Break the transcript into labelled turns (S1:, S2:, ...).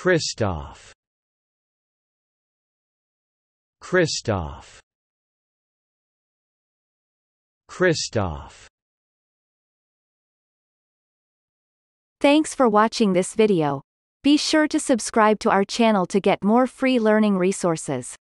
S1: Christoph Christoph Christoph
S2: Thanks for watching this video. Be sure to subscribe to our channel to get more free learning resources.